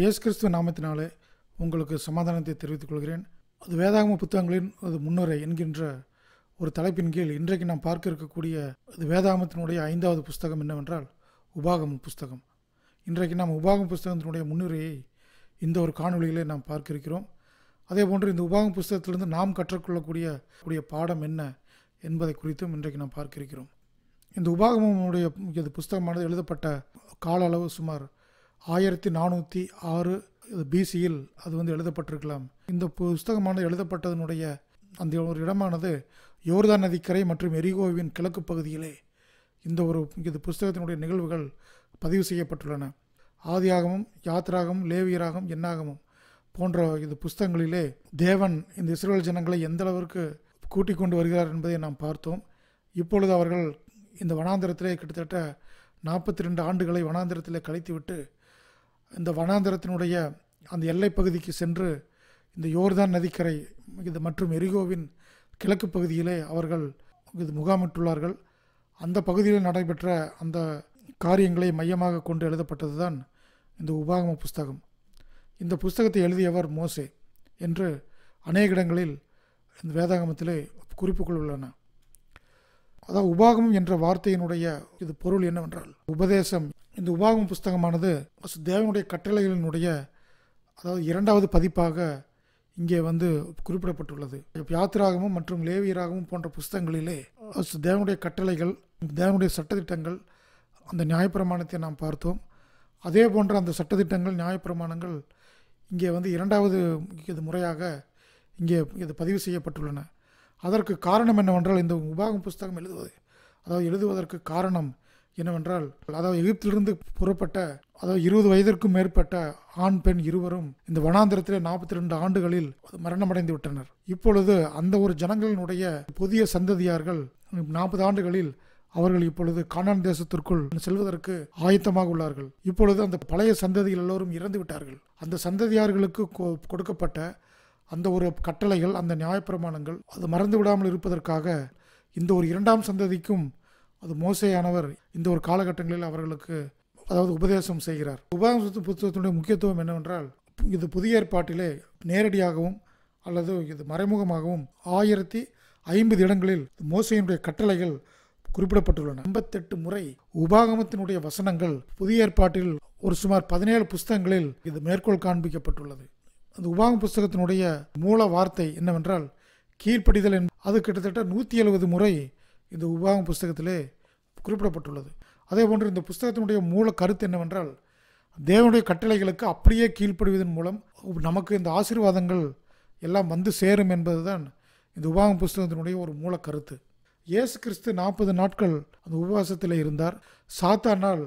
இயேசு கிறிஸ்துவ நாமத்தினாலே உங்களுக்கு சமாதானத்தை தெரிவித்துக் கொள்கிறேன் அது வேதாகம புத்தகங்களின் அது முன்னுரை என்கின்ற ஒரு தலைப்பின் கீழ் இன்றைக்கு நாம் பார்க்க இருக்கக்கூடிய அது வேதாகமத்தினுடைய ஐந்தாவது புஸ்தகம் என்னவென்றால் உபாகம புஸ்தகம் இன்றைக்கு நாம் உபாகம் புஸ்தகத்தினுடைய முன்னுரையை இந்த ஒரு காணொலியிலே நாம் பார்க்க இருக்கிறோம் அதே போன்று இந்த உபாகம் புஸ்தகத்திலிருந்து நாம் கற்றுக்கொள்ளக்கூடிய கூடிய பாடம் என்ன என்பதை குறித்தும் இன்றைக்கு நாம் பார்க்க இருக்கிறோம் இந்த உபாகமனுடைய இது புஸ்தகமானது எழுதப்பட்ட கால அளவு சுமார் ஆயிரத்தி நானூற்றி ஆறு பிசியில் அது வந்து எழுதப்பட்டிருக்கலாம் இந்த புஸ்தகமானது எழுதப்பட்டதனுடைய அந்த ஒரு இடமானது யோர்தான் நதிக்கரை மற்றும் எரிகோவின் கிழக்கு பகுதியிலே இந்த ஒரு இது புஸ்தகத்தினுடைய நிகழ்வுகள் பதிவு செய்யப்பட்டுள்ளன ஆதியாகமும் யாத்ராகமும் லேவியராகவும் என்னாகமும் போன்ற இது புஸ்தகங்களிலே தேவன் இந்த இஸ்ரேல் ஜனங்களை எந்த அளவிற்கு கூட்டிக் கொண்டு வருகிறார் என்பதை நாம் பார்த்தோம் இப்பொழுது அவர்கள் இந்த வனாந்திரத்திலே கிட்டத்தட்ட நாற்பத்தி ரெண்டு ஆண்டுகளை வனாந்திரத்தில் கழித்துவிட்டு இந்த வனாந்திரத்தினுடைய அந்த எல்லைப்பகுதிக்கு பகுதிக்கு சென்று இந்த யோர்தான் நதிக்கரை இது மற்றும் எரிகோவின் கிழக்கு பகுதியிலே அவர்கள் இது முகாமிட்டுள்ளார்கள் அந்த பகுதியில் நடைபெற்ற அந்த காரியங்களை மையமாக கொண்டு எழுதப்பட்டது தான் இந்த உபாகம புஸ்தகம் இந்த புஸ்தகத்தை எழுதியவர் மோசே என்று அநேக இடங்களில் இந்த வேதாகமத்திலே குறிப்புகள் உள்ளன அதாவது உபாகமம் என்ற வார்த்தையினுடைய இது பொருள் என்னவென்றால் உபதேசம் இந்த உபாகம புஸ்தகமானது தேவனுடைய கட்டளைகளினுடைய அதாவது இரண்டாவது பதிப்பாக இங்கே வந்து குறிப்பிடப்பட்டுள்ளது யாத்திராகமும் மற்றும் லேவியராகமும் போன்ற புஸ்தகங்களிலே தேவனுடைய கட்டளைகள் தேவனுடைய சட்டத்திட்டங்கள் அந்த நியாயப்பிரமாணத்தை நாம் பார்த்தோம் அதே போன்ற அந்த சட்டத்திட்டங்கள் நியாயப்பிரமாணங்கள் இங்கே வந்து இரண்டாவது இது முறையாக இங்கே இது பதிவு செய்யப்பட்டுள்ளன அதற்கு காரணம் என்னவென்றால் இந்த உபாகம் புஸ்தகம் எழுதுவது அதாவது எழுதுவதற்கு காரணம் என்னவென்றால் அதாவது எகிப்திலிருந்து புறப்பட்ட அதாவது இருபது வயதிற்கும் மேற்பட்ட ஆண் பெண் இருவரும் இந்த வனாந்திரத்திலே நாற்பத்தி ரெண்டு ஆண்டுகளில் மரணமடைந்து விட்டனர் இப்பொழுது அந்த ஒரு ஜனங்களினுடைய புதிய சந்ததியார்கள் நாற்பது ஆண்டுகளில் அவர்கள் இப்பொழுது கானான் தேசத்திற்குள் செல்வதற்கு ஆயத்தமாக உள்ளார்கள் இப்பொழுது அந்த பழைய சந்ததிகள் எல்லோரும் இறந்து விட்டார்கள் அந்த சந்ததியார்களுக்கு கொடுக்கப்பட்ட அந்த ஒரு கட்டளைகள் அந்த நியாயப்பிரமாணங்கள் அது மறந்து விடாமல் இருப்பதற்காக இந்த ஒரு இரண்டாம் சந்ததிக்கும் அது மோசையானவர் இந்த ஒரு காலகட்டங்களில் அவர்களுக்கு அதாவது உபதேசம் செய்கிறார் உபதேச புத்தகத்தினுடைய முக்கியத்துவம் என்னவென்றால் இது புதிய ஏற்பாட்டிலே நேரடியாகவும் அல்லது இது மறைமுகமாகவும் ஆயிரத்தி ஐம்பது இடங்களில் மோசையினுடைய கட்டளைகள் குறிப்பிடப்பட்டுள்ளன ஐம்பத்தெட்டு முறை உபாகமத்தினுடைய வசனங்கள் புதிய ஏற்பாட்டில் ஒரு சுமார் பதினேழு புஸ்தகங்களில் இது மேற்கோள் காண்பிக்கப்பட்டுள்ளது அந்த உபாங் புஸ்தகத்தினுடைய மூல வார்த்தை என்னவென்றால் கீழ்ப்படிதல் என் அது கிட்டத்தட்ட நூற்றி எழுபது முறை இந்த உபாங் புஸ்தகத்திலே குறிப்பிடப்பட்டுள்ளது அதே போன்று இந்த புஸ்தகத்தினுடைய மூல கருத்து என்னவென்றால் தேவனுடைய கட்டளைகளுக்கு அப்படியே கீழ்ப்படுவதன் மூலம் நமக்கு இந்த ஆசீர்வாதங்கள் எல்லாம் வந்து சேரும் என்பது தான் இந்த உபாக புஸ்தகத்தினுடைய ஒரு மூல கருத்து இயேசு கிறிஸ்து நாற்பது நாட்கள் அந்த உபவாசத்தில் இருந்தார் சாத்தானால்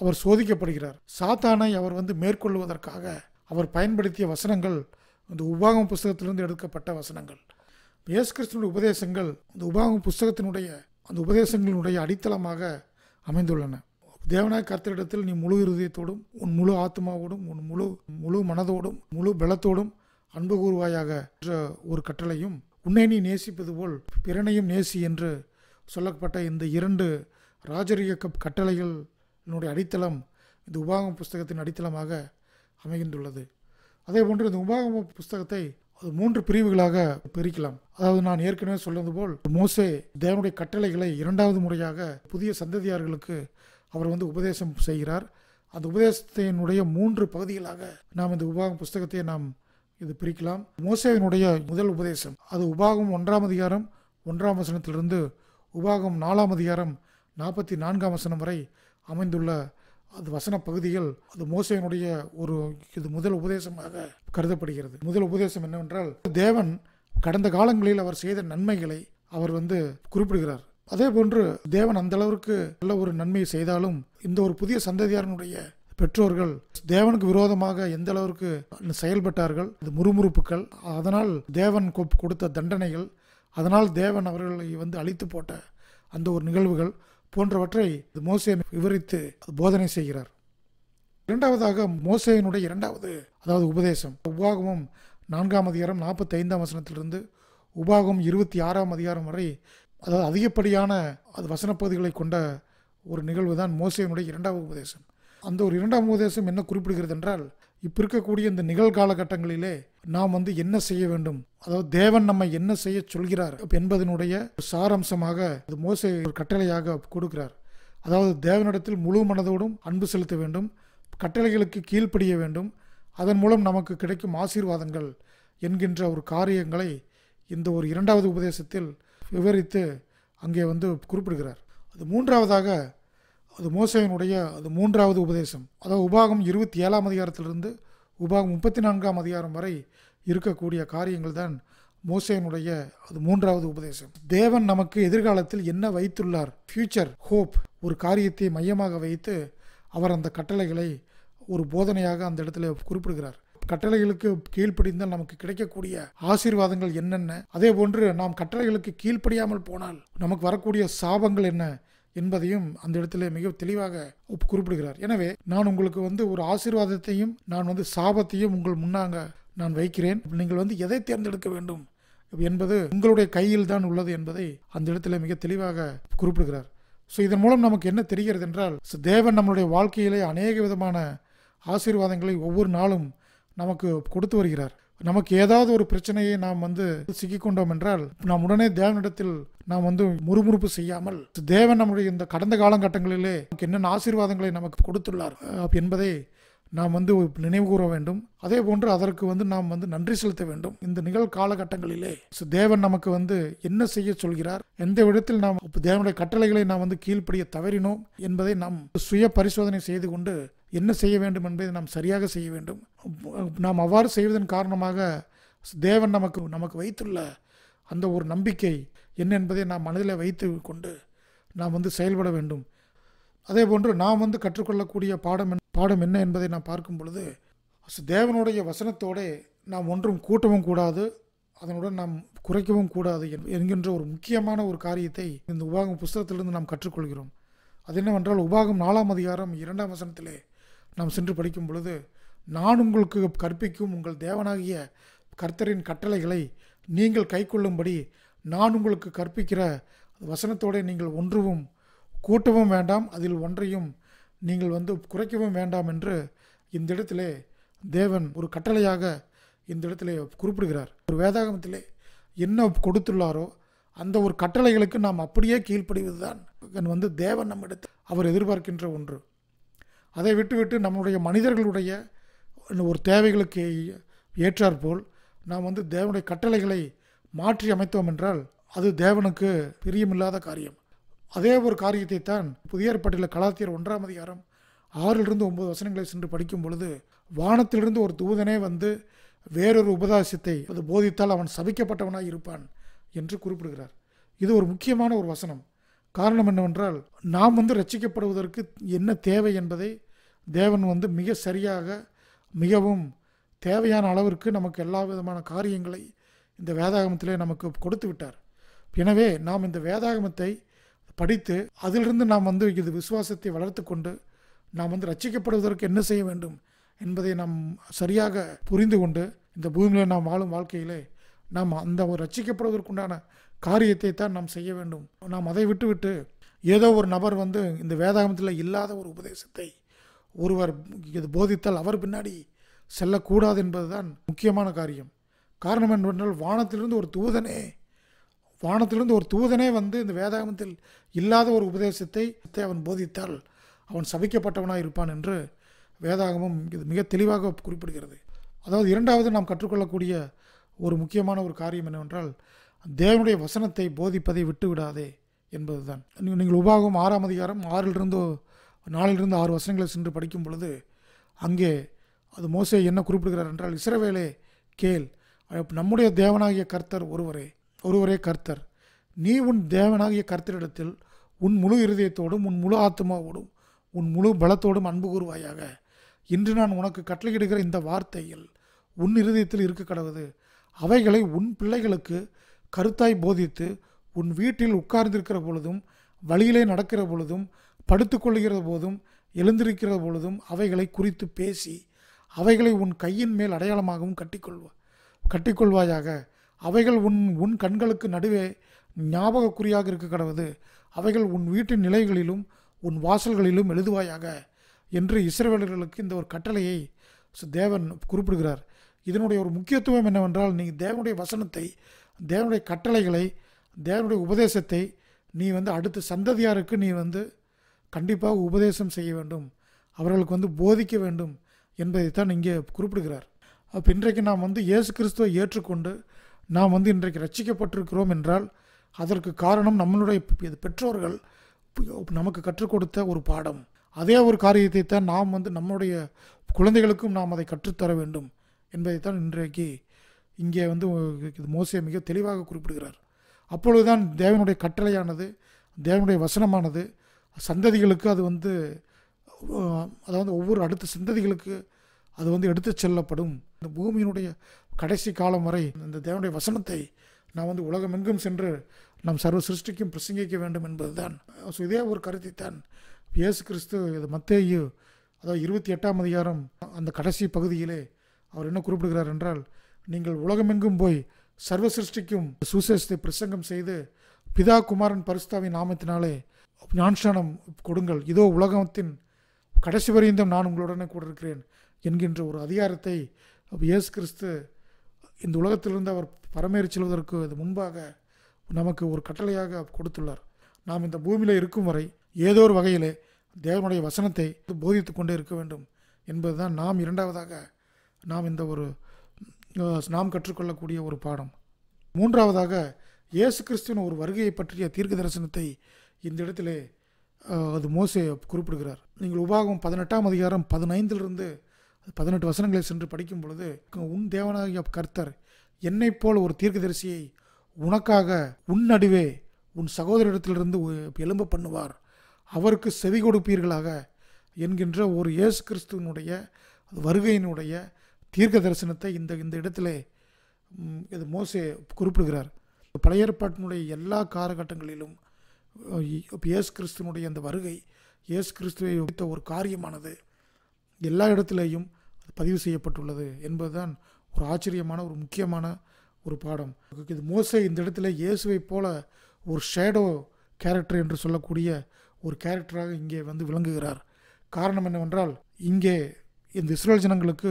அவர் சோதிக்கப்படுகிறார் சாத்தானை அவர் வந்து மேற்கொள்வதற்காக அவர் பயன்படுத்திய வசனங்கள் அந்த உபாகம் புஸ்தகத்திலிருந்து எடுக்கப்பட்ட வசனங்கள் இயேசு கிறிஸ்தனுடைய உபதேசங்கள் அந்த உபாகம் புஸ்தகத்தினுடைய அந்த உபதேசங்களினுடைய அடித்தளமாக அமைந்துள்ளன தேவனாய் கர்த்தரிடத்தில் நீ முழு இருதயத்தோடும் உன் முழு ஆத்மாவோடும் உன் முழு முழு மனதோடும் முழு பலத்தோடும் அன்பு கூறுவாயாக என்ற ஒரு கட்டளையும் உன்னை நீ நேசிப்பது போல் பிறனையும் நேசி என்று சொல்லப்பட்ட இந்த இரண்டு ராஜரீக கட்டளைகளினுடைய அடித்தளம் இந்த உபாகம் புஸ்தகத்தின் அடித்தளமாக அமைகின்றுள்ளது அதே போன்று இந்த உபாகம புஸ்தகத்தை அது மூன்று பிரிவுகளாக பிரிக்கலாம் அதாவது நான் ஏற்கனவே சொன்னது போல் மோசே தேவனுடைய கட்டளைகளை இரண்டாவது முறையாக புதிய சந்ததியார்களுக்கு அவர் வந்து உபதேசம் செய்கிறார் அந்த உபதேசத்தினுடைய மூன்று பகுதிகளாக நாம் இந்த உபாகம் புஸ்தகத்தை நாம் இது பிரிக்கலாம் மோசேவினுடைய முதல் உபதேசம் அது உபாகம் ஒன்றாம் அதிகாரம் ஒன்றாம் வசனத்திலிருந்து உபாகம் நாலாம் அதிகாரம் நாற்பத்தி நான்காம் வசனம் வரை அமைந்துள்ள அது வசன பகுதிகள் அது மோசையனுடைய ஒரு இது முதல் உபதேசமாக கருதப்படுகிறது முதல் உபதேசம் என்னவென்றால் தேவன் கடந்த காலங்களில் அவர் செய்த நன்மைகளை அவர் வந்து குறிப்பிடுகிறார் அதே போன்று தேவன் அந்த அளவிற்கு நல்ல ஒரு நன்மை செய்தாலும் இந்த ஒரு புதிய சந்ததியாரனுடைய பெற்றோர்கள் தேவனுக்கு விரோதமாக எந்த அளவிற்கு செயல்பட்டார்கள் அது முறுமுறுப்புகள் அதனால் தேவன் கொடுத்த தண்டனைகள் அதனால் தேவன் அவர்களை வந்து அழித்து போட்ட அந்த ஒரு நிகழ்வுகள் போன்றவற்றை மோசே விவரித்து போதனை செய்கிறார் இரண்டாவதாக மோசையினுடைய இரண்டாவது அதாவது உபதேசம் உபாகமும் நான்காம் அதிகாரம் நாற்பத்தி ஐந்தாம் வசனத்திலிருந்து உபாகம் இருபத்தி ஆறாம் அதிகாரம் வரை அதாவது அதிகப்படியான அது வசன கொண்ட ஒரு நிகழ்வு தான் மோசையினுடைய இரண்டாவது உபதேசம் அந்த ஒரு இரண்டாம் உபதேசம் என்ன குறிப்பிடுகிறது என்றால் இப்போ இருக்கக்கூடிய இந்த நிகழ்காலகட்டங்களிலே நாம் வந்து என்ன செய்ய வேண்டும் அதாவது தேவன் நம்மை என்ன செய்ய சொல்கிறார் என்பதனுடைய சாரம்சமாக அது மோசை ஒரு கட்டளையாக கொடுக்கிறார் அதாவது தேவனிடத்தில் முழு மனதோடும் அன்பு செலுத்த வேண்டும் கட்டளைகளுக்கு கீழ்ப்படிய வேண்டும் அதன் மூலம் நமக்கு கிடைக்கும் ஆசீர்வாதங்கள் என்கின்ற ஒரு காரியங்களை இந்த ஒரு இரண்டாவது உபதேசத்தில் விவரித்து அங்கே வந்து குறிப்பிடுகிறார் அது மூன்றாவதாக அது மோசையினுடைய அது மூன்றாவது உபதேசம் அதாவது உபாகம் இருபத்தி ஏழாம் அதிகாரத்திலிருந்து உபாகம் முப்பத்தி நான்காம் அதிகாரம் வரை இருக்கக்கூடிய காரியங்கள் தான் மோசையினுடைய அது மூன்றாவது உபதேசம் தேவன் நமக்கு எதிர்காலத்தில் என்ன வைத்துள்ளார் ஃபியூச்சர் ஹோப் ஒரு காரியத்தை மையமாக வைத்து அவர் அந்த கட்டளைகளை ஒரு போதனையாக அந்த இடத்துல குறிப்பிடுகிறார் கட்டளைகளுக்கு கீழ்ப்படிந்தால் நமக்கு கிடைக்கக்கூடிய ஆசீர்வாதங்கள் என்னென்ன அதே போன்று நாம் கட்டளைகளுக்கு கீழ்ப்படியாமல் போனால் நமக்கு வரக்கூடிய சாபங்கள் என்ன என்பதையும் அந்த இடத்துல மிக தெளிவாக குறிப்பிடுகிறார் எனவே நான் உங்களுக்கு வந்து ஒரு ஆசீர்வாதத்தையும் நான் வந்து சாபத்தையும் உங்கள் முன்னாங்க நான் வைக்கிறேன் நீங்கள் வந்து எதை தேர்ந்தெடுக்க வேண்டும் என்பது உங்களுடைய கையில் தான் உள்ளது என்பதை அந்த இடத்துல மிக தெளிவாக குறிப்பிடுகிறார் ஸோ இதன் மூலம் நமக்கு என்ன தெரிகிறது என்றால் தேவன் நம்மளுடைய வாழ்க்கையிலே அநேக விதமான ஆசீர்வாதங்களை ஒவ்வொரு நாளும் நமக்கு கொடுத்து வருகிறார் நமக்கு ஏதாவது ஒரு பிரச்சனையை நாம் வந்து சிக்கிக்கொண்டோம் என்றால் நாம் உடனே தேவனிடத்தில் நாம் வந்து முறுமுறுப்பு செய்யாமல் தேவன் நம்முடைய இந்த கடந்த காலங்கட்டங்களிலே என்னென்ன ஆசீர்வாதங்களை நமக்கு கொடுத்துள்ளார் என்பதை நாம் வந்து நினைவு கூற வேண்டும் அதே போன்று அதற்கு வந்து நாம் வந்து நன்றி செலுத்த வேண்டும் இந்த நிகழ் காலகட்டங்களிலே தேவன் நமக்கு வந்து என்ன செய்ய சொல்கிறார் எந்த விடத்தில் நாம் தேவனுடைய கட்டளைகளை நாம் வந்து கீழ்ப்படிய தவறினோம் என்பதை நாம் சுய பரிசோதனை செய்து கொண்டு என்ன செய்ய வேண்டும் என்பதை நாம் சரியாக செய்ய வேண்டும் நாம் அவ்வாறு செய்வதன் காரணமாக தேவன் நமக்கு நமக்கு வைத்துள்ள அந்த ஒரு நம்பிக்கை என்ன என்பதை நாம் மனதில் வைத்து கொண்டு நாம் வந்து செயல்பட வேண்டும் அதே போன்று நாம் வந்து கற்றுக்கொள்ளக்கூடிய பாடம் பாடம் என்ன என்பதை நான் பார்க்கும் பொழுது தேவனுடைய வசனத்தோடு நாம் ஒன்றும் கூட்டவும் கூடாது அதனுடன் நாம் குறைக்கவும் கூடாது என்கின்ற ஒரு முக்கியமான ஒரு காரியத்தை இந்த உபாகம் புஸ்தகத்திலிருந்து நாம் கற்றுக்கொள்கிறோம் அது என்னவென்றால் உபாகம் நாலாம் அதிகாரம் இரண்டாம் வசனத்திலே நாம் சென்று படிக்கும் பொழுது நான் உங்களுக்கு கற்பிக்கும் உங்கள் தேவனாகிய கர்த்தரின் கட்டளைகளை நீங்கள் கை கொள்ளும்படி நான் உங்களுக்கு கற்பிக்கிற வசனத்தோடு நீங்கள் ஒன்றுவும் கூட்டவும் வேண்டாம் அதில் ஒன்றையும் நீங்கள் வந்து குறைக்கவும் வேண்டாம் என்று இந்த இடத்திலே தேவன் ஒரு கட்டளையாக இந்த இடத்திலே குறிப்பிடுகிறார் ஒரு வேதாகமத்திலே என்ன கொடுத்துள்ளாரோ அந்த ஒரு கட்டளைகளுக்கு நாம் அப்படியே கீழ்ப்படிவது தான் வந்து தேவன் நம்மிடத்தில் அவர் எதிர்பார்க்கின்ற ஒன்று அதை விட்டுவிட்டு நம்முடைய மனிதர்களுடைய ஒரு தேவைகளுக்கு ஏற்றாற்போல் நாம் வந்து தேவனுடைய கட்டளைகளை மாற்றி அமைத்தோம் என்றால் அது தேவனுக்கு பிரியமில்லாத காரியம் அதே ஒரு காரியத்தை தான் புதிய ஏற்பாட்டில் கலாத்தியர் ஒன்றாம் அதிகாரம் ஆறிலிருந்து ஒன்பது வசனங்களை சென்று படிக்கும் பொழுது வானத்திலிருந்து ஒரு தூதனே வந்து வேறொரு உபதாசத்தை அது போதித்தால் அவன் சபிக்கப்பட்டவனாக இருப்பான் என்று குறிப்பிடுகிறார் இது ஒரு முக்கியமான ஒரு வசனம் காரணம் என்னவென்றால் நாம் வந்து ரட்சிக்கப்படுவதற்கு என்ன தேவை என்பதை தேவன் வந்து மிக சரியாக மிகவும் தேவையான அளவிற்கு நமக்கு எல்லா விதமான காரியங்களை இந்த வேதாகமத்திலே நமக்கு கொடுத்து விட்டார் எனவே நாம் இந்த வேதாகமத்தை படித்து அதிலிருந்து நாம் வந்து இது விசுவாசத்தை வளர்த்து கொண்டு நாம் வந்து ரச்சிக்கப்படுவதற்கு என்ன செய்ய வேண்டும் என்பதை நாம் சரியாக புரிந்து கொண்டு இந்த பூமியில் நாம் வாழும் வாழ்க்கையிலே நாம் அந்த ஒரு ரச்சிக்கப்படுவதற்குண்டான காரியத்தை தான் நாம் செய்ய வேண்டும் நாம் அதை விட்டுவிட்டு ஏதோ ஒரு நபர் வந்து இந்த வேதாகமத்தில் இல்லாத ஒரு உபதேசத்தை ஒருவர் இது போதித்தால் அவர் பின்னாடி செல்லக்கூடாது தான் முக்கியமான காரியம் காரணம் என்னவென்றால் வானத்திலிருந்து ஒரு தூதனே வானத்திலிருந்து ஒரு தூதனே வந்து இந்த வேதாகமத்தில் இல்லாத ஒரு உபதேசத்தை அவன் போதித்தால் அவன் சபிக்கப்பட்டவனாக இருப்பான் என்று வேதாகமம் இது மிக தெளிவாக குறிப்பிடுகிறது அதாவது இரண்டாவது நாம் கற்றுக்கொள்ளக்கூடிய ஒரு முக்கியமான ஒரு காரியம் என்னவென்றால் தேவனுடைய வசனத்தை போதிப்பதை விட்டு விடாதே என்பது தான் நீங்கள் உபாகும் ஆறாம் அதிகாரம் ஆறிலிருந்து நாலிலிருந்து ஆறு வசனங்களை சென்று படிக்கும் பொழுது அங்கே அது மோசை என்ன குறிப்பிடுகிறார் என்றால் இஸ்ரவேலே கேள் நம்முடைய தேவனாகிய கர்த்தர் ஒருவரே ஒருவரே கர்த்தர் நீ உன் தேவனாகிய கர்த்தரிடத்தில் உன் முழு இருதயத்தோடும் உன் முழு ஆத்மாவோடும் உன் முழு பலத்தோடும் அன்பு கூறுவாயாக இன்று நான் உனக்கு கட்டளையிடுகிற இந்த வார்த்தையில் உன் இருதயத்தில் இருக்க கடவுது அவைகளை உன் பிள்ளைகளுக்கு கருத்தாய் போதித்து உன் வீட்டில் உட்கார்ந்திருக்கிற பொழுதும் வழியிலே நடக்கிற பொழுதும் படுத்துக்கொள்கிற போதும் எழுந்திருக்கிற பொழுதும் அவைகளை குறித்து பேசி அவைகளை உன் கையின் மேல் அடையாளமாகவும் கட்டிக்கொள்வா கட்டிக்கொள்வாயாக அவைகள் உன் உன் கண்களுக்கு நடுவே ஞாபக குறியாக இருக்க கடவுது அவைகள் உன் வீட்டின் நிலைகளிலும் உன் வாசல்களிலும் எழுதுவாயாக என்று இஸ்ரேலர்களுக்கு இந்த ஒரு கட்டளையை தேவன் குறிப்பிடுகிறார் இதனுடைய ஒரு முக்கியத்துவம் என்னவென்றால் நீ தேவனுடைய வசனத்தை தேவனுடைய கட்டளைகளை தேவனுடைய உபதேசத்தை நீ வந்து அடுத்த சந்ததியாருக்கு நீ வந்து கண்டிப்பாக உபதேசம் செய்ய வேண்டும் அவர்களுக்கு வந்து போதிக்க வேண்டும் என்பதைத்தான் இங்கே குறிப்பிடுகிறார் அப்போ இன்றைக்கு நாம் வந்து இயேசு கிறிஸ்துவை ஏற்றுக்கொண்டு நாம் வந்து இன்றைக்கு ரட்சிக்கப்பட்டிருக்கிறோம் என்றால் அதற்கு காரணம் நம்மளுடைய பெற்றோர்கள் நமக்கு கற்றுக் கொடுத்த ஒரு பாடம் அதே ஒரு காரியத்தை தான் நாம் வந்து நம்முடைய குழந்தைகளுக்கும் நாம் அதை கற்றுத்தர வேண்டும் என்பதைத்தான் இன்றைக்கு இங்கே வந்து மோசிய மிக தெளிவாக குறிப்பிடுகிறார் அப்பொழுதுதான் தேவனுடைய கட்டளையானது தேவனுடைய வசனமானது சந்ததிகளுக்கு அது வந்து அதாவது ஒவ்வொரு அடுத்த சந்ததிகளுக்கு அது வந்து எடுத்து செல்லப்படும் இந்த பூமியினுடைய கடைசி காலம் வரை இந்த தேவனுடைய வசனத்தை நான் வந்து உலகமெங்கும் சென்று நாம் சர்வ சிருஷ்டிக்கும் பிரசங்கிக்க வேண்டும் என்பதுதான் ஸோ இதே ஒரு கருத்தை தான் இயேசு கிறிஸ்து இது மத்தேயு அதாவது இருபத்தி எட்டாம் அதிகாரம் அந்த கடைசி பகுதியிலே அவர் என்ன குறிப்பிடுகிறார் என்றால் நீங்கள் உலகமெங்கும் போய் சர்வ சிருஷ்டிக்கும் சுசேஷத்தை பிரசங்கம் செய்து பிதா குமாரன் பரிஸ்தாவின் நாமத்தினாலே ஞானஸ்தானம் கொடுங்கள் இதோ உலகத்தின் கடைசி வரையும் நான் உங்களுடனே கூட இருக்கிறேன் என்கின்ற ஒரு அதிகாரத்தை இயேசு கிறிஸ்து இந்த உலகத்திலிருந்து அவர் பரமேறி செல்வதற்கு இது முன்பாக நமக்கு ஒரு கட்டளையாக கொடுத்துள்ளார் நாம் இந்த பூமியில் இருக்கும் வரை ஏதோ ஒரு வகையிலே தேவனுடைய வசனத்தை போதித்து கொண்டே இருக்க வேண்டும் என்பதுதான் நாம் இரண்டாவதாக நாம் இந்த ஒரு நாம் கற்றுக்கொள்ளக்கூடிய ஒரு பாடம் மூன்றாவதாக இயேசு கிறிஸ்துவின் ஒரு வருகையை பற்றிய தீர்க்க தரிசனத்தை இந்த இடத்திலே அது மோசே குறிப்பிடுகிறார் நீங்கள் உபாகம் பதினெட்டாம் அதிகாரம் பதினைந்திலிருந்து பதினெட்டு வசனங்களை சென்று படிக்கும் பொழுது உன் தேவனாகிய கர்த்தர் என்னை போல் ஒரு தீர்க்கதரிசியை உனக்காக உன் நடுவே உன் சகோதரிடத்திலிருந்து எலும்ப பண்ணுவார் அவருக்கு செவி கொடுப்பீர்களாக என்கின்ற ஒரு இயேசு கிறிஸ்துவனுடைய வருகையினுடைய தீர்க்க தரிசனத்தை இந்த இந்த இடத்துல இது மோசே குறிப்பிடுகிறார் பழைய ஏற்பாட்டினுடைய எல்லா காலகட்டங்களிலும் இயேசு கிறிஸ்துவனுடைய அந்த வருகை இயேசு கிறிஸ்துவை ஒப்பித்த ஒரு காரியமானது எல்லா இடத்துலேயும் பதிவு செய்யப்பட்டுள்ளது என்பதுதான் ஒரு ஆச்சரியமான ஒரு முக்கியமான ஒரு பாடம் இது மோசை இந்த இடத்துல இயேசுவை போல ஒரு ஷேடோ கேரக்டர் என்று சொல்லக்கூடிய ஒரு கேரக்டராக இங்கே வந்து விளங்குகிறார் காரணம் என்னவென்றால் இங்கே இந்த இஸ்ரேல் ஜனங்களுக்கு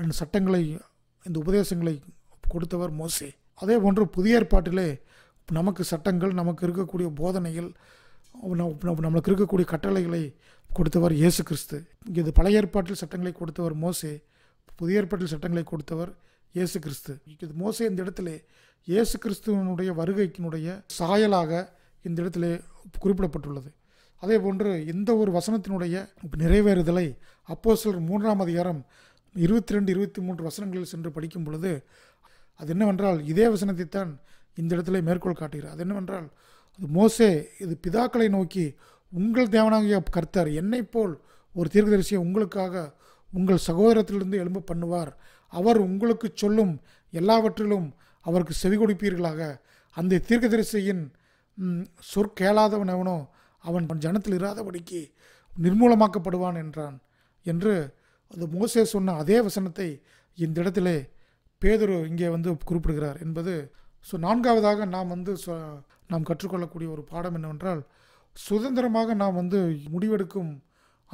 அந்த சட்டங்களை இந்த உபதேசங்களை கொடுத்தவர் மோசே அதே போன்று புதிய ஏற்பாட்டிலே நமக்கு சட்டங்கள் நமக்கு இருக்கக்கூடிய போதனைகள் நம்மளுக்கு இருக்கக்கூடிய கட்டளைகளை கொடுத்தவர் இயேசு கிறிஸ்து இங்கே இது பழைய ஏற்பாட்டில் சட்டங்களை கொடுத்தவர் மோசே புதிய ஏற்பாட்டில் சட்டங்களை கொடுத்தவர் இயேசு கிறிஸ்து இது மோசே இந்த இடத்துல இயேசு கிறிஸ்துவனுடைய வருகைக்கினுடைய சாயலாக இந்த இடத்துல குறிப்பிடப்பட்டுள்ளது அதே போன்று இந்த ஒரு வசனத்தினுடைய நிறைவேறுதலை அப்போ சிலர் மூன்றாம் அதிகாரம் இருபத்தி ரெண்டு இருபத்தி மூன்று வசனங்களில் சென்று படிக்கும் பொழுது அது என்னவென்றால் இதே வசனத்தை தான் இந்த இடத்துல மேற்கோள் காட்டுகிறார் அது என்னவென்றால் அது மோசே இது பிதாக்களை நோக்கி உங்கள் தேவனாகிய கர்த்தர் என்னை போல் ஒரு தீர்க்கதரிசியை உங்களுக்காக உங்கள் சகோதரத்திலிருந்து எலும்பு பண்ணுவார் அவர் உங்களுக்கு சொல்லும் எல்லாவற்றிலும் அவருக்கு செவி கொடுப்பீர்களாக அந்த தீர்க்கதரிசியின் சொற்கேளாதவன் எவனோ அவன் ஜனத்தில் இராதபடிக்கு நிர்மூலமாக்கப்படுவான் என்றான் என்று அது மோசே சொன்ன அதே வசனத்தை இந்த இடத்திலே பேதொரு இங்கே வந்து குறிப்பிடுகிறார் என்பது ஸோ நான்காவதாக நாம் வந்து நாம் கற்றுக்கொள்ளக்கூடிய ஒரு பாடம் என்னவென்றால் சுதந்திரமாக நாம் வந்து முடிவெடுக்கும்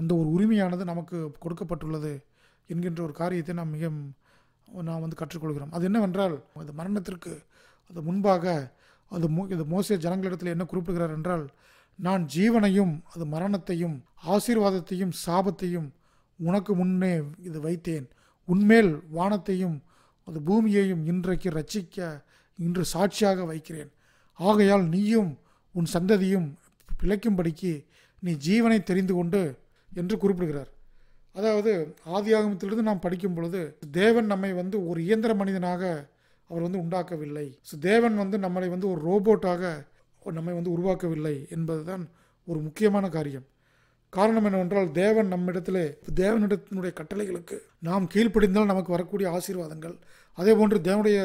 அந்த ஒரு உரிமையானது நமக்கு கொடுக்கப்பட்டுள்ளது என்கின்ற ஒரு காரியத்தை நாம் மிக நாம் வந்து கற்றுக்கொள்கிறோம் அது என்னவென்றால் அந்த மரணத்திற்கு அது முன்பாக அது மோ இது மோசிய ஜனங்களிடத்தில் என்ன குறிப்பிடுகிறார் என்றால் நான் ஜீவனையும் அது மரணத்தையும் ஆசீர்வாதத்தையும் சாபத்தையும் உனக்கு முன்னே இது வைத்தேன் உன்மேல் வானத்தையும் அது பூமியையும் இன்றைக்கு ரட்சிக்க இன்று சாட்சியாக வைக்கிறேன் ஆகையால் நீயும் உன் சந்ததியும் பிழைக்கும்படிக்கு நீ ஜீவனை தெரிந்து கொண்டு என்று குறிப்பிடுகிறார் அதாவது ஆதியாகமத்திலிருந்து நாம் படிக்கும் பொழுது தேவன் நம்மை வந்து ஒரு இயந்திர மனிதனாக அவர் வந்து உண்டாக்கவில்லை ஸோ தேவன் வந்து நம்மளை வந்து ஒரு ரோபோட்டாக நம்மை வந்து உருவாக்கவில்லை என்பது தான் ஒரு முக்கியமான காரியம் காரணம் என்னவென்றால் தேவன் நம்மிடத்தில் தேவனிடத்தினுடைய கட்டளைகளுக்கு நாம் கீழ்ப்படிந்தால் நமக்கு வரக்கூடிய ஆசீர்வாதங்கள் அதே போன்று தேவனுடைய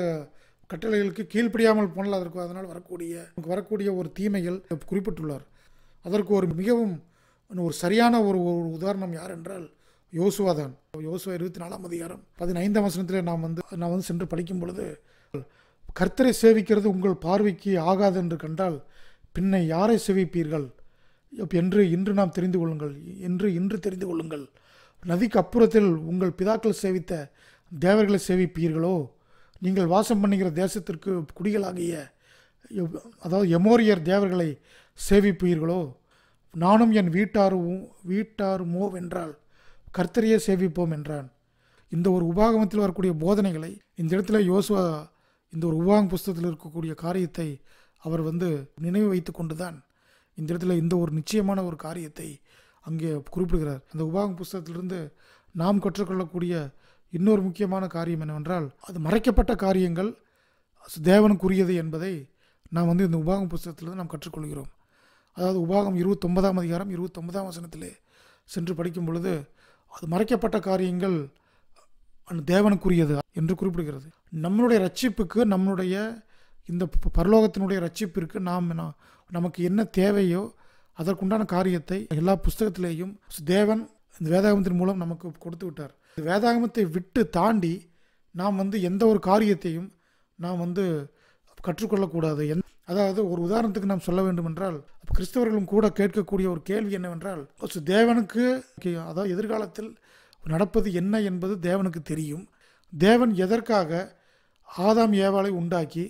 கட்டளைகளுக்கு கீழ்ப்படியாமல் போனால் அதற்கு அதனால் வரக்கூடிய வரக்கூடிய ஒரு தீமைகள் குறிப்பிட்டுள்ளார் அதற்கு ஒரு மிகவும் ஒரு சரியான ஒரு ஒரு உதாரணம் யார் என்றால் யோசுவா தான் யோசுவா இருபத்தி நாலாம் அதிகாரம் பதினைந்தாம் வசனத்தில் நாம் வந்து நான் வந்து சென்று படிக்கும் பொழுது கர்த்தரை சேவிக்கிறது உங்கள் பார்வைக்கு ஆகாது என்று கண்டால் பின்னை யாரை சேவிப்பீர்கள் என்று இன்று நாம் தெரிந்து கொள்ளுங்கள் என்று இன்று தெரிந்து கொள்ளுங்கள் நதிக்கு அப்புறத்தில் உங்கள் பிதாக்கள் சேவித்த தேவர்களை சேவிப்பீர்களோ நீங்கள் வாசம் பண்ணுகிற தேசத்திற்கு குடிகளாகிய அதாவது எமோரியர் தேவர்களை சேவிப்பீர்களோ நானும் என் வீட்டாரும் வீட்டாருமோ என்றால் கர்த்தரையே சேவிப்போம் என்றான் இந்த ஒரு உபாகமத்தில் வரக்கூடிய போதனைகளை இந்த இடத்துல யோசுவா இந்த ஒரு உபாகம் புஸ்தகத்தில் இருக்கக்கூடிய காரியத்தை அவர் வந்து நினைவு வைத்து கொண்டு தான் இந்த இடத்துல இந்த ஒரு நிச்சயமான ஒரு காரியத்தை அங்கே குறிப்பிடுகிறார் அந்த உபாகம் புஸ்தகத்திலிருந்து நாம் கற்றுக்கொள்ளக்கூடிய இன்னொரு முக்கியமான காரியம் என்னவென்றால் அது மறைக்கப்பட்ட காரியங்கள் தேவனுக்குரியது என்பதை நாம் வந்து இந்த உபாகம் புஸ்தகத்திலிருந்து நாம் கற்றுக்கொள்கிறோம் அதாவது உபாகம் இருபத்தொன்பதாம் அதிகாரம் இருபத்தொன்பதாம் வசனத்திலே சென்று படிக்கும் பொழுது அது மறைக்கப்பட்ட காரியங்கள் தேவனுக்குரியது என்று குறிப்பிடுகிறது நம்மளுடைய ரட்சிப்புக்கு நம்மளுடைய இந்த பரலோகத்தினுடைய ரட்சிப்பிற்கு நாம் நமக்கு என்ன தேவையோ அதற்குண்டான காரியத்தை எல்லா புஸ்தகத்திலேயும் தேவன் இந்த வேதாகமத்தின் மூலம் நமக்கு கொடுத்து விட்டார் வேதாகமத்தை விட்டு தாண்டி நாம் வந்து எந்த ஒரு காரியத்தையும் நாம் வந்து கற்றுக்கொள்ளக்கூடாது எந் அதாவது ஒரு உதாரணத்துக்கு நாம் சொல்ல வேண்டுமென்றால் கிறிஸ்தவர்களும் கூட கேட்கக்கூடிய ஒரு கேள்வி என்னவென்றால் தேவனுக்கு அதாவது எதிர்காலத்தில் நடப்பது என்ன என்பது தேவனுக்கு தெரியும் தேவன் எதற்காக ஆதாம் ஏவாளை உண்டாக்கி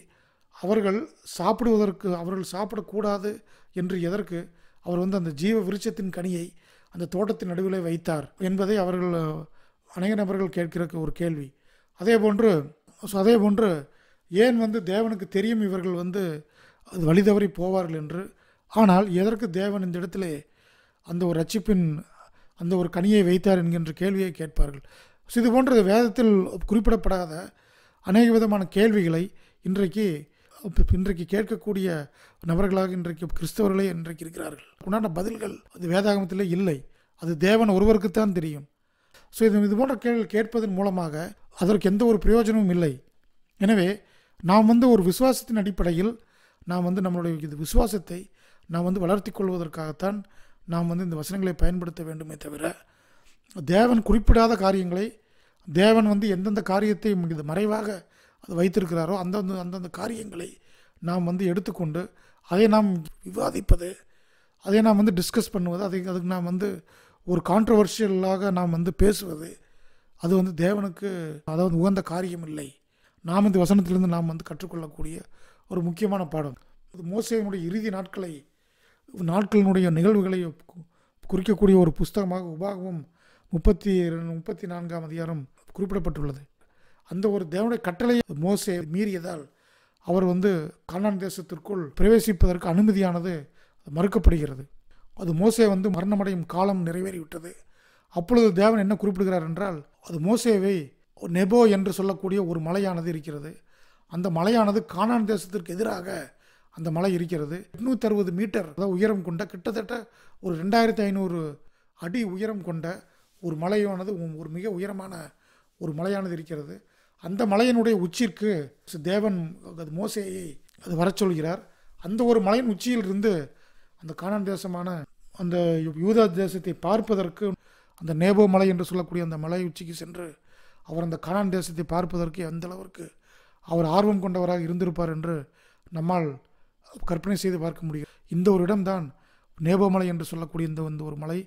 அவர்கள் சாப்பிடுவதற்கு அவர்கள் சாப்பிடக்கூடாது என்று எதற்கு அவர் வந்து அந்த ஜீவ விருட்சத்தின் கனியை அந்த தோட்டத்தின் நடுவிலே வைத்தார் என்பதை அவர்கள் அநேக நபர்கள் கேட்கிற ஒரு கேள்வி அதே போன்று ஸோ அதே போன்று ஏன் வந்து தேவனுக்கு தெரியும் இவர்கள் வந்து அது வழி போவார்கள் என்று ஆனால் எதற்கு தேவன் இந்த இடத்துல அந்த ஒரு ரட்சிப்பின் அந்த ஒரு கனியை வைத்தார் என்கின்ற கேள்வியை கேட்பார்கள் ஸோ இது போன்ற வேதத்தில் குறிப்பிடப்படாத அநேக விதமான கேள்விகளை இன்றைக்கு இன்றைக்கு கேட்கக்கூடிய நபர்களாக இன்றைக்கு கிறிஸ்தவர்களே இன்றைக்கு இருக்கிறார்கள் உண்டான பதில்கள் அது வேதாகமத்திலே இல்லை அது தேவன் ஒருவருக்குத்தான் தெரியும் ஸோ இது இது போன்ற கேள்வி கேட்பதன் மூலமாக அதற்கு எந்த ஒரு பிரயோஜனமும் இல்லை எனவே நாம் வந்து ஒரு விசுவாசத்தின் அடிப்படையில் நாம் வந்து நம்மளுடைய இது விசுவாசத்தை நாம் வந்து வளர்த்தி கொள்வதற்காகத்தான் நாம் வந்து இந்த வசனங்களை பயன்படுத்த வேண்டுமே தவிர தேவன் குறிப்பிடாத காரியங்களை தேவன் வந்து எந்தெந்த காரியத்தை இது மறைவாக அது வைத்திருக்கிறாரோ அந்தந்த அந்தந்த காரியங்களை நாம் வந்து எடுத்துக்கொண்டு அதை நாம் விவாதிப்பது அதை நாம் வந்து டிஸ்கஸ் பண்ணுவது அதை அதுக்கு நாம் வந்து ஒரு கான்ட்ரவர்ஷியலாக நாம் வந்து பேசுவது அது வந்து தேவனுக்கு அதாவது உகந்த காரியம் இல்லை நாம் இந்த வசனத்திலிருந்து நாம் வந்து கற்றுக்கொள்ளக்கூடிய ஒரு முக்கியமான பாடம் இது மோசையினுடைய இறுதி நாட்களை நாட்களினுடைய நிகழ்வுகளை குறிக்கக்கூடிய ஒரு புஸ்தகமாக உபாகமும் முப்பத்தி முப்பத்தி நான்காம் அதிகாரம் குறிப்பிடப்பட்டுள்ளது அந்த ஒரு தேவனுடைய கட்டளை மோசை மீறியதால் அவர் வந்து கண்ணான் தேசத்திற்குள் பிரவேசிப்பதற்கு அனுமதியானது மறுக்கப்படுகிறது அது மோசே வந்து மரணமடையும் காலம் நிறைவேறிவிட்டது அப்பொழுது தேவன் என்ன குறிப்பிடுகிறார் என்றால் அது மோசேவை நெபோ என்று சொல்லக்கூடிய ஒரு மலையானது இருக்கிறது அந்த மலையானது கானான் தேசத்திற்கு எதிராக அந்த மலை இருக்கிறது எட்நூற்றி அறுபது மீட்டர் அதாவது உயரம் கொண்ட கிட்டத்தட்ட ஒரு ரெண்டாயிரத்தி ஐநூறு அடி உயரம் கொண்ட ஒரு மலையானது ஒரு மிக உயரமான ஒரு மலையானது இருக்கிறது அந்த மலையினுடைய உச்சிற்கு தேவன் அது மோசையை அது வர சொல்கிறார் அந்த ஒரு மலையின் உச்சியிலிருந்து அந்த கானன் தேசமான அந்த யூதா தேசத்தை பார்ப்பதற்கு அந்த நேபோ மலை என்று சொல்லக்கூடிய அந்த மலை உச்சிக்கு சென்று அவர் அந்த கானான் தேசத்தை பார்ப்பதற்கு எந்த அளவிற்கு அவர் ஆர்வம் கொண்டவராக இருந்திருப்பார் என்று நம்மால் கற்பனை செய்து பார்க்க முடியும் இந்த ஒரு இடம்தான் நேபோமலை என்று சொல்லக்கூடிய இந்த வந்து ஒரு மலை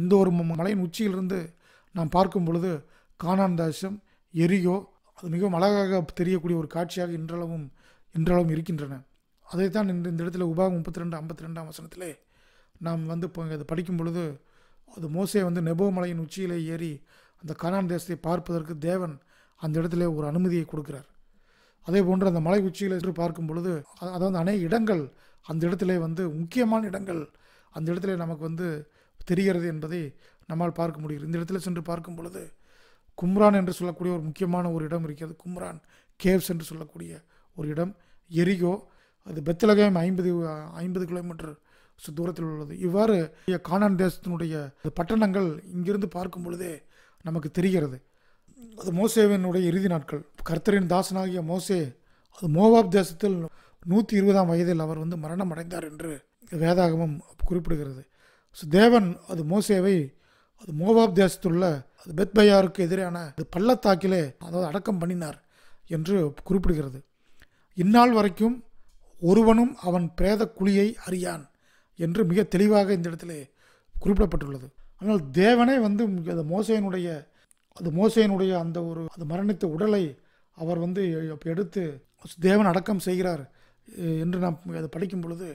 இந்த ஒரு மலையின் உச்சியிலிருந்து நாம் பார்க்கும் பொழுது கானான் தேசம் எரியோ அது மிகவும் அழகாக தெரியக்கூடிய ஒரு காட்சியாக இன்றளவும் இன்றளவும் இருக்கின்றன அதைத்தான் இந்த இந்த இடத்துல உபாகம் முப்பத்தி ரெண்டு ஐம்பத்தி ரெண்டாம் வசனத்தில் நாம் வந்து இப்போ அதை படிக்கும் பொழுது அது மோசே வந்து நெபோ மலையின் உச்சியிலே ஏறி அந்த கனான் தேசத்தை பார்ப்பதற்கு தேவன் அந்த இடத்துல ஒரு அனுமதியை கொடுக்குறார் அதே போன்று அந்த மலை உச்சியில் என்று பார்க்கும் பொழுது அதாவது அநேக இடங்கள் அந்த இடத்துல வந்து முக்கியமான இடங்கள் அந்த இடத்துல நமக்கு வந்து தெரிகிறது என்பதை நம்மால் பார்க்க முடிகிறது இந்த இடத்துல சென்று பார்க்கும் பொழுது கும்ரான் என்று சொல்லக்கூடிய ஒரு முக்கியமான ஒரு இடம் இருக்கிறது கும்ரான் கேவ்ஸ் என்று சொல்லக்கூடிய ஒரு இடம் எரிகோ அது பெத்தலகம் ஐம்பது ஐம்பது கிலோமீட்டர் தூரத்தில் உள்ளது இவ்வாறு கானான் தேசத்தினுடைய பட்டணங்கள் இங்கிருந்து பார்க்கும் பொழுதே நமக்கு தெரிகிறது அது மோசேவினுடைய இறுதி நாட்கள் கர்த்தரின் தாசனாகிய மோசே அது மோவாப் தேசத்தில் நூற்றி இருபதாம் வயதில் அவர் வந்து மரணம் அடைந்தார் என்று வேதாகமம் குறிப்பிடுகிறது ஸோ தேவன் அது மோசேவை அது மோவாப் தேசத்துள்ள அது பெத்பையாருக்கு எதிரான பள்ளத்தாக்கிலே அதாவது அடக்கம் பண்ணினார் என்று குறிப்பிடுகிறது இந்நாள் வரைக்கும் ஒருவனும் அவன் பிரேத குழியை அறியான் என்று மிக தெளிவாக இந்த இடத்துல குறிப்பிடப்பட்டுள்ளது ஆனால் தேவனே வந்து அந்த மோசையனுடைய அது மோசையனுடைய அந்த ஒரு அது மரணித்த உடலை அவர் வந்து எடுத்து தேவன் அடக்கம் செய்கிறார் என்று நாம் அதை படிக்கும் பொழுது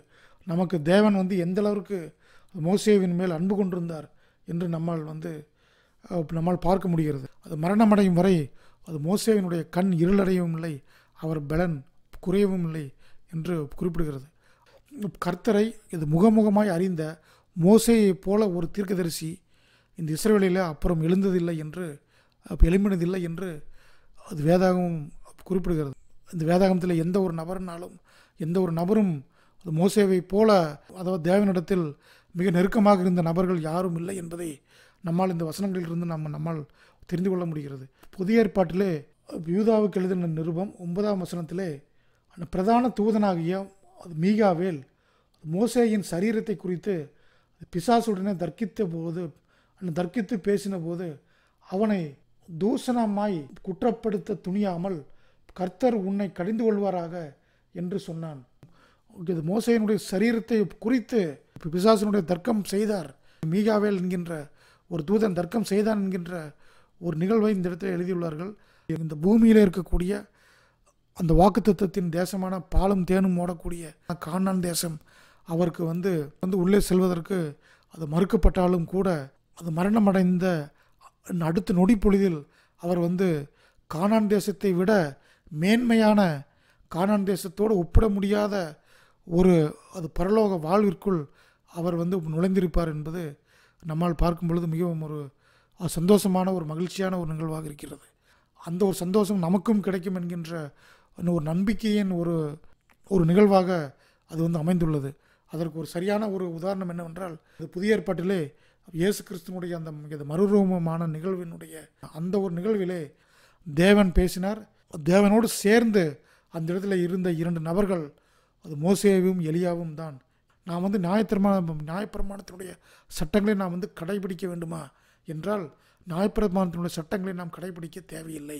நமக்கு தேவன் வந்து எந்த அளவுக்கு மோசேவின் மேல் அன்பு கொண்டிருந்தார் என்று நம்மால் வந்து நம்மால் பார்க்க முடிகிறது அது மரணமடையும் வரை அது மோசேவினுடைய கண் இருளடையவும் இல்லை அவர் பலன் குறையவும் இல்லை என்று குறிப்பிடுகிறது கர்த்தரை இது முகமுகமாய் அறிந்த மோசையைப் போல ஒரு தீர்க்கதரிசி இந்த இஸ்ரேலில் அப்புறம் எழுந்ததில்லை என்று எழும்பினதில்லை என்று அது வேதாகமும் குறிப்பிடுகிறது இந்த வேதாகமத்தில் எந்த ஒரு நபர்னாலும் எந்த ஒரு நபரும் அது மோசேவை போல அதாவது தேவனிடத்தில் மிக நெருக்கமாக இருந்த நபர்கள் யாரும் இல்லை என்பதை நம்மால் இந்த வசனங்களிலிருந்து நம்ம நம்மால் தெரிந்து கொள்ள முடிகிறது புதிய ஏற்பாட்டிலே யூதாவுக்கு எழுதின நிருபம் ஒன்பதாம் வசனத்திலே அந்த பிரதான தூதனாகிய மீகாவேல் மோசேயின் சரீரத்தை குறித்து பிசாசுடனே தர்க்கித்த போது அந்த தர்க்கித்து பேசின போது அவனை தூசணமாய் குற்றப்படுத்த துணியாமல் கர்த்தர் உன்னை கடிந்து கொள்வாராக என்று சொன்னான் இது மோசையினுடைய சரீரத்தை குறித்து பிசாசனுடைய தர்க்கம் செய்தார் மீகாவேல் என்கின்ற ஒரு தூதன் தர்க்கம் செய்தான் என்கின்ற ஒரு நிகழ்வை இந்த இடத்தில் எழுதியுள்ளார்கள் இந்த பூமியில் இருக்கக்கூடிய அந்த வாக்குத்தத்தின் தேசமான பாலும் தேனும் ஓடக்கூடிய கானான் தேசம் அவருக்கு வந்து வந்து உள்ளே செல்வதற்கு அது மறுக்கப்பட்டாலும் கூட அது மரணமடைந்த அடுத்த நொடி பொழுதில் அவர் வந்து கானான் தேசத்தை விட மேன்மையான கானான் தேசத்தோடு ஒப்பிட முடியாத ஒரு அது பரலோக வாழ்விற்குள் அவர் வந்து நுழைந்திருப்பார் என்பது நம்மால் பார்க்கும் பொழுது மிகவும் ஒரு சந்தோஷமான ஒரு மகிழ்ச்சியான ஒரு நிகழ்வாக இருக்கிறது அந்த ஒரு சந்தோஷம் நமக்கும் கிடைக்கும் என்கின்ற ஒரு நம்பிக்கையின் ஒரு ஒரு நிகழ்வாக அது வந்து அமைந்துள்ளது அதற்கு ஒரு சரியான ஒரு உதாரணம் என்னவென்றால் அது புதிய ஏற்பாட்டிலே இயேசு கிறிஸ்தனுடைய அந்த மறுரூபமான நிகழ்வினுடைய அந்த ஒரு நிகழ்விலே தேவன் பேசினார் தேவனோடு சேர்ந்து அந்த இடத்துல இருந்த இரண்டு நபர்கள் அது மோசேவும் எலியாவும் தான் நான் வந்து நியாயத்திரமான நியாயப்பிரமாணத்தினுடைய சட்டங்களை நாம் வந்து கடைபிடிக்க வேண்டுமா என்றால் நியாயப்பிரமாணத்தினுடைய சட்டங்களை நாம் கடைபிடிக்க தேவையில்லை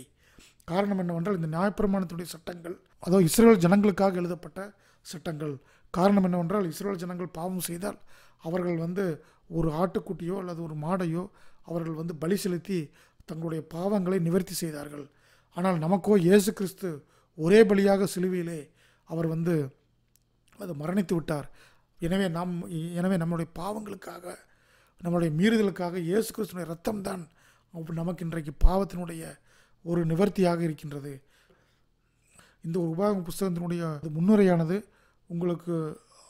காரணம் என்னவென்றால் இந்த நியாயப்பிரமாணத்துடைய சட்டங்கள் அதோ இஸ்ரேல் ஜனங்களுக்காக எழுதப்பட்ட சட்டங்கள் காரணம் என்னவென்றால் இஸ்ரேல் ஜனங்கள் பாவம் செய்தால் அவர்கள் வந்து ஒரு ஆட்டுக்குட்டியோ அல்லது ஒரு மாடையோ அவர்கள் வந்து பலி செலுத்தி தங்களுடைய பாவங்களை நிவர்த்தி செய்தார்கள் ஆனால் நமக்கோ இயேசு கிறிஸ்து ஒரே பலியாக சிலுவையிலே அவர் வந்து அது மரணித்து விட்டார் எனவே நாம் எனவே நம்முடைய பாவங்களுக்காக நம்முடைய மீறுதலுக்காக இயேசு கிறிஸ்துடைய ரத்தம்தான் நமக்கு இன்றைக்கு பாவத்தினுடைய ஒரு நிவர்த்தியாக இருக்கின்றது இந்த ஒரு உபயோகம் புஸ்தகத்தினுடைய முன்னுரையானது உங்களுக்கு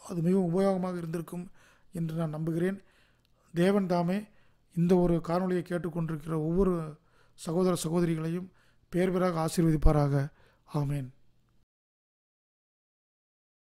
அது மிகவும் உபயோகமாக இருந்திருக்கும் என்று நான் நம்புகிறேன் தேவன் தாமே இந்த ஒரு காணொலியை கேட்டுக்கொண்டிருக்கிற ஒவ்வொரு சகோதர சகோதரிகளையும் பேர் பேராக ஆசீர்வதிப்பாராக ஆமேன்